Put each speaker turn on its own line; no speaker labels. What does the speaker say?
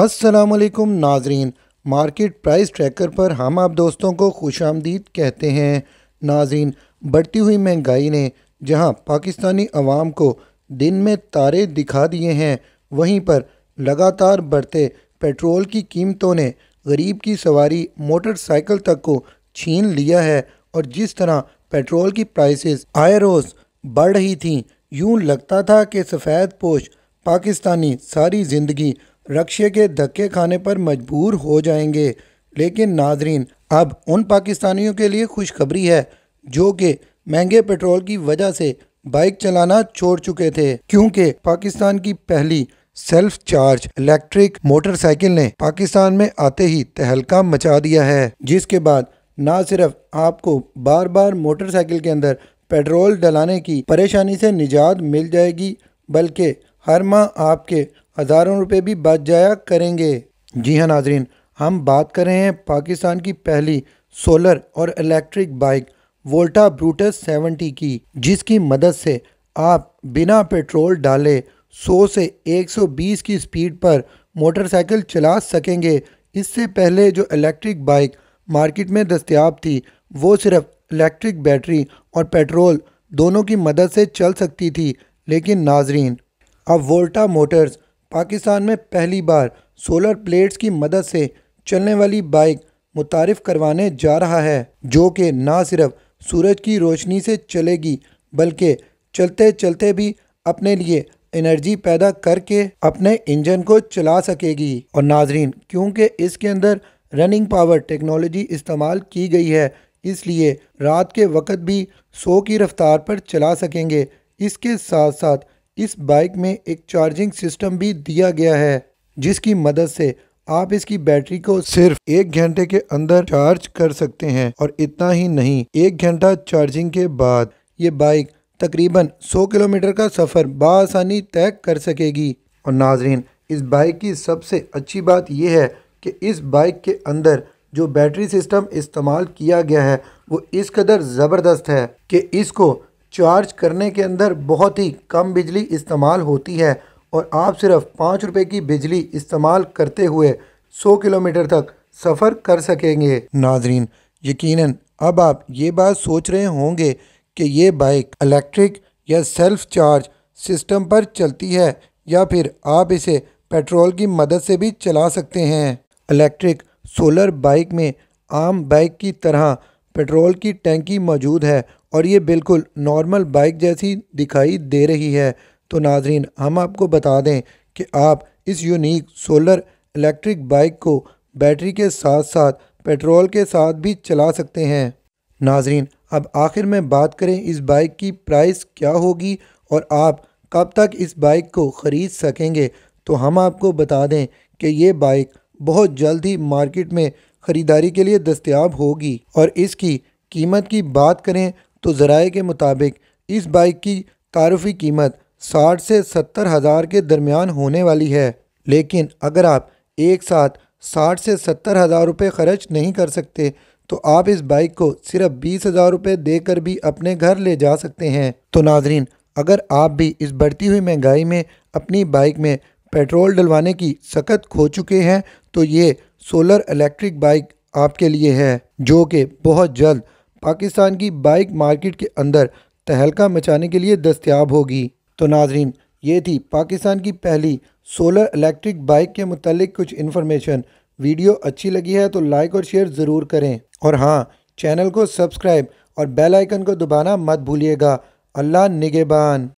वालेकुम नाजरीन market price tracker पर हम आप दोस्तों को खुश आमदीद कहते हैं नाजरीन बढ़ती हुई महंगाई ने जहां पाकिस्तानी अवाम को दिन में तारे दिखा दिए हैं वहीं पर लगातार बढ़ते पेट्रोल की कीमतों ने गरीब की सवारी मोटरसाइकिल तक को छीन लिया है और जिस तरह पेट्रोल की प्राइसेस आए रोज़ बढ़ रही थी यूं लगता था कि सफ़ेद पोश पाकिस्तानी सारी ज़िंदगी रक्शे के धक्के खाने पर मजबूर हो जाएंगे लेकिन नाजरीन अब उन पाकिस्तानियों के लिए खुशखबरी है जो कि महंगे पेट्रोल की वजह से बाइक चलाना छोड़ चुके थे क्योंकि पाकिस्तान की पहली सेल्फ चार्ज इलेक्ट्रिक मोटरसाइकिल ने पाकिस्तान में आते ही तहलका मचा दिया है जिसके बाद ना सिर्फ आपको बार बार मोटरसाइकिल के अंदर पेट्रोल डलाने की परेशानी से निजात मिल जाएगी बल्कि हर माह आपके हज़ारों रुपए भी बच जाया करेंगे जी हाँ नाजरीन हम बात कर रहे हैं पाकिस्तान की पहली सोलर और electric bike Volta Brutus seventy की जिसकी मदद से आप बिना पेट्रोल डाले 100 से 120 की स्पीड पर मोटरसाइकिल चला सकेंगे इससे पहले जो इलेक्ट्रिक बाइक मार्केट में दस्तियाब थी वो सिर्फ इलेक्ट्रिक बैटरी और पेट्रोल दोनों की मदद से चल सकती थी लेकिन नाजरीन अब वोल्टा मोटर्स पाकिस्तान में पहली बार सोलर प्लेट्स की मदद से चलने वाली बाइक मुतारफ़ करवाने जा रहा है जो कि ना सिर्फ सूरज की रोशनी से चलेगी बल्कि चलते चलते भी अपने लिए एनर्जी पैदा करके अपने इंजन को चला सकेगी और नाजरीन क्योंकि इसके अंदर रनिंग पावर टेक्नोलॉजी इस्तेमाल की गई है इसलिए रात के वक्त भी सो की रफ्तार पर चला सकेंगे इसके साथ साथ इस बाइक में एक चार्जिंग सिस्टम भी दिया गया है जिसकी मदद से आप इसकी बैटरी को सिर्फ एक घंटे के अंदर चार्ज कर सकते हैं और इतना ही नहीं एक घंटा चार्जिंग के बाद ये बाइक तकरीबन 100 किलोमीटर का सफ़र बसानी तय कर सकेगी और नाजरीन इस बाइक की सबसे अच्छी बात यह है कि इस बाइक के अंदर जो बैटरी सिस्टम इस्तेमाल किया गया है वो इस कदर ज़बरदस्त है कि इसको चार्ज करने के अंदर बहुत ही कम बिजली इस्तेमाल होती है और आप सिर्फ पाँच रुपये की बिजली इस्तेमाल करते हुए सौ किलोमीटर तक सफ़र कर सकेंगे नाजरीन यकीनन अब आप ये बात सोच रहे होंगे कि ये बाइक इलेक्ट्रिक या सेल्फ चार्ज सिस्टम पर चलती है या फिर आप इसे पेट्रोल की मदद से भी चला सकते हैं इलेक्ट्रिक सोलर बाइक में आम बाइक की तरह पेट्रोल की टैंकी मौजूद है और ये बिल्कुल नॉर्मल बाइक जैसी दिखाई दे रही है तो नाजरीन हम आपको बता दें कि आप इस यूनिक सोलर इलेक्ट्रिक बाइक को बैटरी के साथ साथ पेट्रोल के साथ भी चला सकते हैं नाजरीन अब आखिर में बात करें इस बाइक की प्राइस क्या होगी और आप कब तक इस बाइक को ख़रीद सकेंगे तो हम आपको बता दें कि ये बाइक बहुत जल्द ही मार्केट में ख़रीदारी के लिए दस्तियाब होगी और इसकी कीमत की बात करें तो ज़राए के मुताबिक इस बाइक की तारफ़ी कीमत साठ से सत्तर हज़ार के दरमियान होने वाली है लेकिन अगर आप एक साथ साठ से सत्तर हज़ार रुपये खर्च नहीं कर सकते तो आप इस बाइक को सिर्फ बीस हज़ार रुपये देकर भी अपने घर ले जा सकते हैं तो नाजरीन अगर आप भी इस बढ़ती हुई महंगाई में अपनी बाइक में पेट्रोल डलवाने की सख्त खो चुके हैं तो ये सोलर इलेक्ट्रिक बाइक आपके लिए है जो कि बहुत जल्द पाकिस्तान की बाइक मार्केट के अंदर तहलका मचाने के लिए दस्तियाब होगी तो नाजरीन ये थी पाकिस्तान की पहली सोलर इलेक्ट्रिक बाइक के मतलब कुछ इन्फॉर्मेशन वीडियो अच्छी लगी है तो लाइक और शेयर ज़रूर करें और हाँ चैनल को सब्सक्राइब और बेल आइकन को दबाना मत भूलिएगा अल्लाह निगेबान